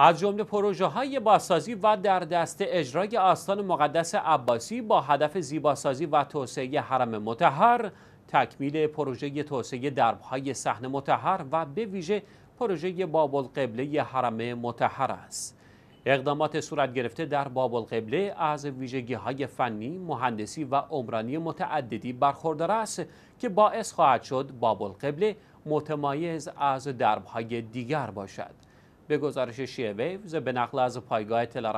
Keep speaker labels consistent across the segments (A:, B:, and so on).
A: از جمله پروژه های بازسازی و در دست اجرای آستان مقدس عباسی با هدف زیباسازی و توسعه حرم متحر تکمیل پروژه توسعه دربهای صحن متحر و به ویژه پروژه باب القبله حرم متحر است اقدامات صورت گرفته در باب القبله از ویژگی های فنی، مهندسی و عمرانی متعددی برخوردار است که باعث خواهد شد باب القبله متمایز از دربهای دیگر باشد. به گزارش شیعه ویوز به نقل از پایگاه یا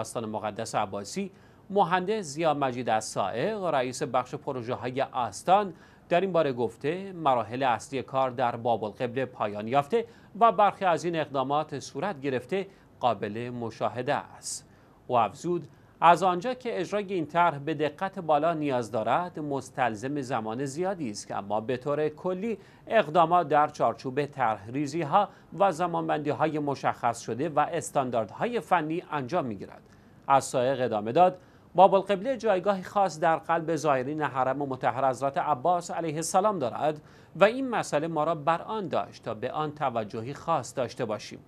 A: آستان مقدس عباسی مهندس زیا مجید از سائق رئیس بخش پروژه های آستان در این باره گفته مراحل اصلی کار در بابل قبل پایان یافته و برخی از این اقدامات صورت گرفته قابل مشاهده است و افزود از آنجا که اجرای این طرح به دقت بالا نیاز دارد مستلزم زمان زیادی است که اما به طور کلی اقدامات در چارچوب طرح ها و زمانبندی های مشخص شده و استانداردهای فنی انجام می گیرد از سایق ادامه داد القبله جایگاهی خاص در قلب زائرین حرم مطهر حضرت عباس علیه السلام دارد و این مسئله ما را بر آن داشت تا به آن توجهی خاص داشته باشیم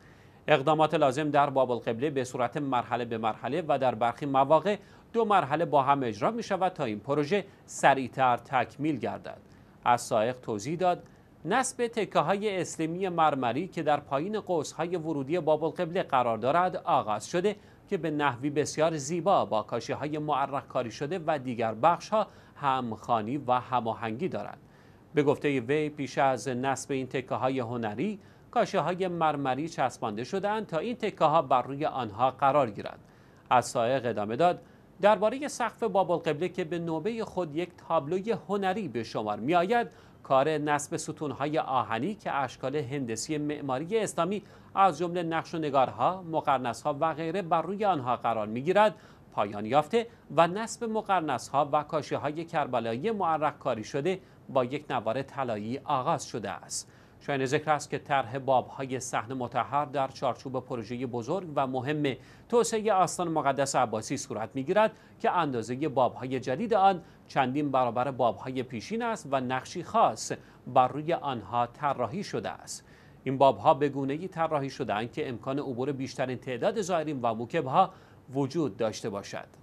A: اقدامات لازم در باب القبله به صورت مرحله به مرحله و در برخی مواقع دو مرحله با هم اجرا می شود تا این پروژه سریعتر تکمیل گردد از سائق توضیح داد نصب تکه های اسلمی مرمری که در پایین قوس های ورودی باب القبله قرار دارد آغاز شده که به نحوی بسیار زیبا با کاشی های معرق کاری شده و دیگر بخش ها همخانی و هماهنگی دارد به گفته وی پیش از نصب این تکه های هنری کاشه های مرمری چسبانده شدند تا این تکه ها بر روی آنها قرار گیرند از سایق ادامه داد درباره سقف بابل قبله که به نوبه خود یک تابلوی هنری به شمار می آید کار نصب های آهنی که اشکال هندسی معماری اسلامی از جمله نقش و نگارها، ها و غیره بر روی آنها قرار می گیرد پایان یافته و نصب ها و کاشه های کربلایی معرق کاری شده با یک نوار طلایی آغاز شده است. شاین ذکر است که طرح بابهای صحن متحر در چارچوب پروژه بزرگ و مهم توسعه آستان مقدس عباسی صورت میگیرد که اندازه بابهای جدید آن چندین برابر بابهای پیشین است و نقشی خاص بر روی آنها طراحی شده است این بابها به گونه‌ای طراحی شدهاند که امکان عبور بیشترین تعداد زائرین و موکبها وجود داشته باشد